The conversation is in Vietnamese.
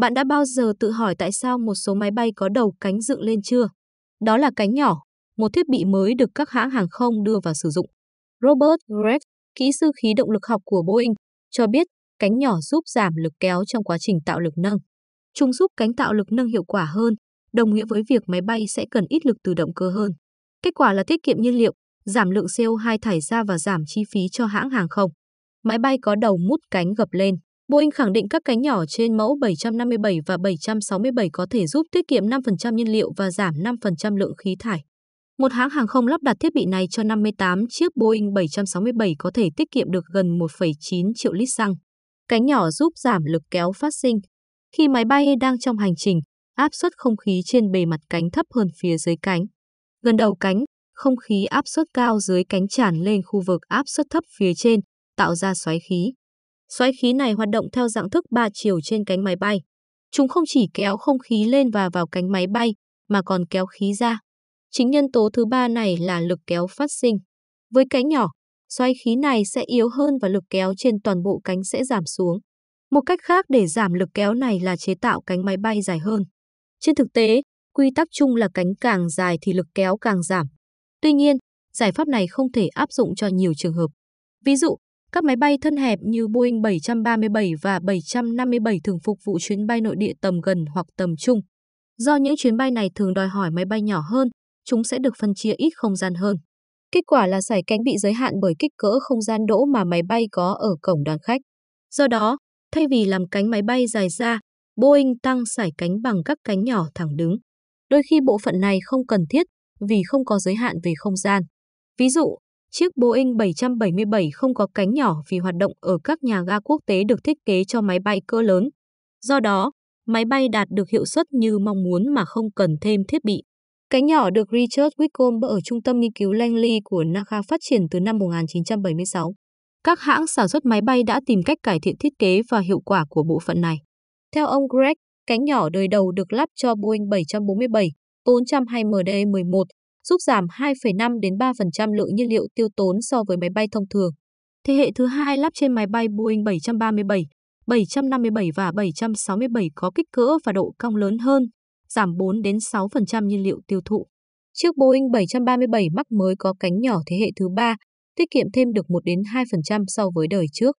Bạn đã bao giờ tự hỏi tại sao một số máy bay có đầu cánh dựng lên chưa? Đó là cánh nhỏ, một thiết bị mới được các hãng hàng không đưa vào sử dụng. Robert Gregg, kỹ sư khí động lực học của Boeing, cho biết cánh nhỏ giúp giảm lực kéo trong quá trình tạo lực nâng. Chúng giúp cánh tạo lực nâng hiệu quả hơn, đồng nghĩa với việc máy bay sẽ cần ít lực từ động cơ hơn. Kết quả là tiết kiệm nhiên liệu, giảm lượng CO2 thải ra và giảm chi phí cho hãng hàng không. Máy bay có đầu mút cánh gập lên. Boeing khẳng định các cánh nhỏ trên mẫu 757 và 767 có thể giúp tiết kiệm 5% nhiên liệu và giảm 5% lượng khí thải. Một hãng hàng không lắp đặt thiết bị này cho 58 chiếc Boeing 767 có thể tiết kiệm được gần 1,9 triệu lít xăng. Cánh nhỏ giúp giảm lực kéo phát sinh. Khi máy bay đang trong hành trình, áp suất không khí trên bề mặt cánh thấp hơn phía dưới cánh. Gần đầu cánh, không khí áp suất cao dưới cánh tràn lên khu vực áp suất thấp phía trên, tạo ra xoáy khí. Xoáy khí này hoạt động theo dạng thức ba chiều trên cánh máy bay. Chúng không chỉ kéo không khí lên và vào cánh máy bay, mà còn kéo khí ra. Chính nhân tố thứ ba này là lực kéo phát sinh. Với cánh nhỏ, xoáy khí này sẽ yếu hơn và lực kéo trên toàn bộ cánh sẽ giảm xuống. Một cách khác để giảm lực kéo này là chế tạo cánh máy bay dài hơn. Trên thực tế, quy tắc chung là cánh càng dài thì lực kéo càng giảm. Tuy nhiên, giải pháp này không thể áp dụng cho nhiều trường hợp. Ví dụ, các máy bay thân hẹp như Boeing 737 và 757 thường phục vụ chuyến bay nội địa tầm gần hoặc tầm trung. Do những chuyến bay này thường đòi hỏi máy bay nhỏ hơn, chúng sẽ được phân chia ít không gian hơn. Kết quả là sải cánh bị giới hạn bởi kích cỡ không gian đỗ mà máy bay có ở cổng đoàn khách. Do đó, thay vì làm cánh máy bay dài ra, Boeing tăng sải cánh bằng các cánh nhỏ thẳng đứng. Đôi khi bộ phận này không cần thiết vì không có giới hạn về không gian. Ví dụ, chiếc Boeing 777 không có cánh nhỏ vì hoạt động ở các nhà ga quốc tế được thiết kế cho máy bay cỡ lớn. Do đó, máy bay đạt được hiệu suất như mong muốn mà không cần thêm thiết bị. Cánh nhỏ được Richard Wickham ở Trung tâm Nghiên cứu Langley của NACA phát triển từ năm 1976. Các hãng sản xuất máy bay đã tìm cách cải thiện thiết kế và hiệu quả của bộ phận này. Theo ông Greg, cánh nhỏ đời đầu được lắp cho Boeing 747, 420MD-11 giúp giảm 2,5 đến 3% lượng nhiên liệu tiêu tốn so với máy bay thông thường. Thế hệ thứ hai lắp trên máy bay Boeing 737, 757 và 767 có kích cỡ và độ cong lớn hơn, giảm 4 đến 6% nhiên liệu tiêu thụ. Chiếc Boeing 737 Max mới có cánh nhỏ thế hệ thứ ba, tiết kiệm thêm được 1 đến 2% so với đời trước.